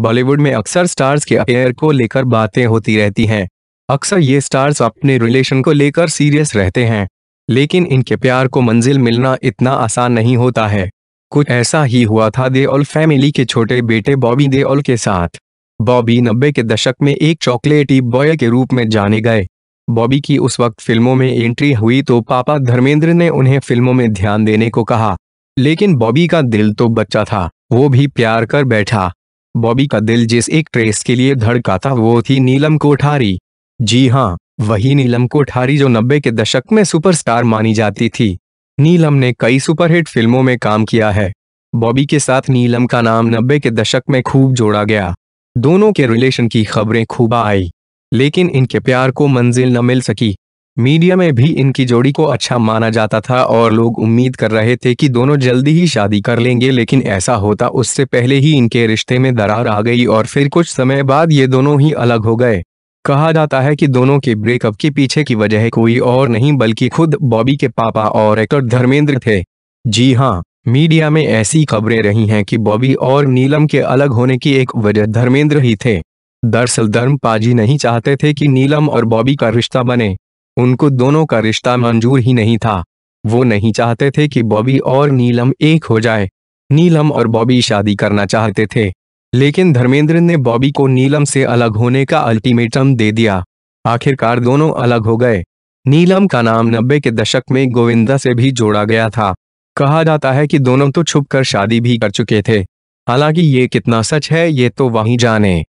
बॉलीवुड में अक्सर स्टार्स के अफेयर को लेकर बातें होती रहती हैं अक्सर ये स्टार्स अपने रिलेशन को लेकर सीरियस रहते हैं लेकिन इनके प्यार को मंजिल मिलना इतना आसान नहीं होता है कुछ ऐसा ही हुआ था देओल फैमिली के छोटे बेटे बॉबी देओल के साथ बॉबी नब्बे के दशक में एक चॉकलेटी बॉय के रूप में जाने गए बॉबी की उस वक्त फिल्मों में एंट्री हुई तो पापा धर्मेंद्र ने उन्हें फिल्मों में ध्यान देने को कहा लेकिन बॉबी का दिल तो बच्चा था वो भी प्यार कर बैठा बॉबी का दिल जिस एक ट्रेस के लिए धड़का था वो थी नीलम कोठारी जी हाँ वही नीलम कोठारी जो नब्बे के दशक में सुपरस्टार मानी जाती थी नीलम ने कई सुपरहिट फिल्मों में काम किया है बॉबी के साथ नीलम का नाम नब्बे के दशक में खूब जोड़ा गया दोनों के रिलेशन की खबरें खूब आई लेकिन इनके प्यार को मंजिल न मिल सकी मीडिया में भी इनकी जोड़ी को अच्छा माना जाता था और लोग उम्मीद कर रहे थे कि दोनों जल्दी ही शादी कर लेंगे लेकिन ऐसा होता उससे पहले ही इनके रिश्ते में दरार आ गई और फिर कुछ समय बाद ये दोनों ही अलग हो गए कहा जाता है कि दोनों के ब्रेकअप के पीछे की वजह कोई और नहीं बल्कि खुद बॉबी के पापा और एक्टर धर्मेंद्र थे जी हाँ मीडिया में ऐसी खबरें रही हैं कि बॉबी और नीलम के अलग होने की एक वजह धर्मेंद्र ही थे दरअसल धर्म पाजी नहीं चाहते थे कि नीलम और बॉबी का रिश्ता बने उनको दोनों का रिश्ता मंजूर ही नहीं था वो नहीं चाहते थे कि बॉबी और नीलम एक हो जाए नीलम और बॉबी शादी करना चाहते थे लेकिन धर्मेंद्र ने बॉबी को नीलम से अलग होने का अल्टीमेटम दे दिया आखिरकार दोनों अलग हो गए नीलम का नाम नब्बे के दशक में गोविंदा से भी जोड़ा गया था कहा जाता है कि दोनों तो छुपकर शादी भी कर चुके थे हालांकि ये कितना सच है ये तो वहीं जाने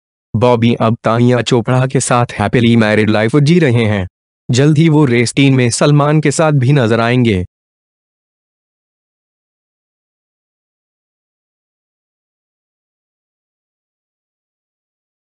बॉबी अब तानिया चोपड़ा के साथ हैप्पीली मैरिड लाइफ जी रहे हैं जल्द ही वो रेस टीम में सलमान के साथ भी नजर आएंगे